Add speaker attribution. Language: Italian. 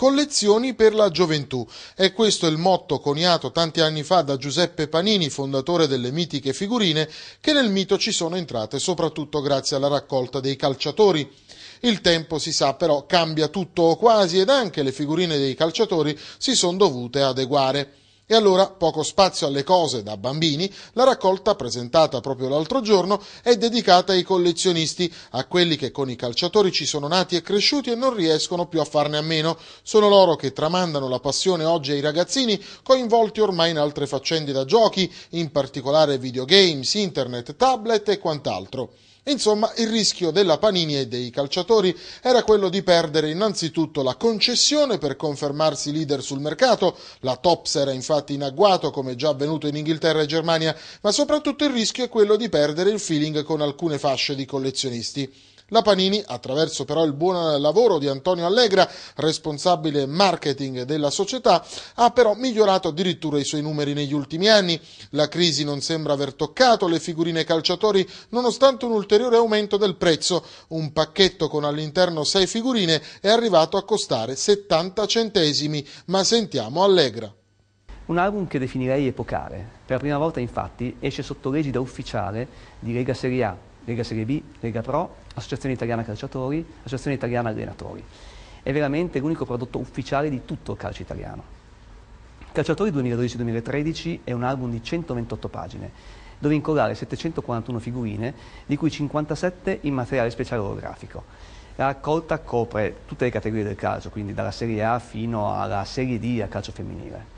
Speaker 1: Collezioni per la gioventù. E questo è il motto coniato tanti anni fa da Giuseppe Panini, fondatore delle mitiche figurine, che nel mito ci sono entrate soprattutto grazie alla raccolta dei calciatori. Il tempo, si sa, però cambia tutto o quasi ed anche le figurine dei calciatori si sono dovute adeguare. E allora, poco spazio alle cose da bambini, la raccolta presentata proprio l'altro giorno è dedicata ai collezionisti, a quelli che con i calciatori ci sono nati e cresciuti e non riescono più a farne a meno. Sono loro che tramandano la passione oggi ai ragazzini, coinvolti ormai in altre faccende da giochi, in particolare videogames, internet, tablet e quant'altro. Insomma, il rischio della Panini e dei calciatori era quello di perdere innanzitutto la concessione per confermarsi leader sul mercato, la Tops era infatti in agguato come già avvenuto in Inghilterra e Germania, ma soprattutto il rischio è quello di perdere il feeling con alcune fasce di collezionisti. La Panini, attraverso però il buon lavoro di Antonio Allegra, responsabile marketing della società, ha però migliorato addirittura i suoi numeri negli ultimi anni. La crisi non sembra aver toccato le figurine calciatori nonostante un ulteriore aumento del prezzo. Un pacchetto con all'interno sei figurine è arrivato a costare 70 centesimi, ma sentiamo Allegra. Un album che definirei epocale. Per prima volta infatti esce
Speaker 2: sotto l'egida ufficiale di Lega Serie A, Lega Serie B, Lega Pro, Associazione Italiana Calciatori, Associazione Italiana Allenatori. È veramente l'unico prodotto ufficiale di tutto il calcio italiano. Calciatori 2012-2013 è un album di 128 pagine, dove incollare 741 figurine, di cui 57 in materiale speciale orografico. La raccolta copre tutte le categorie del calcio, quindi dalla Serie A fino alla Serie D a calcio femminile.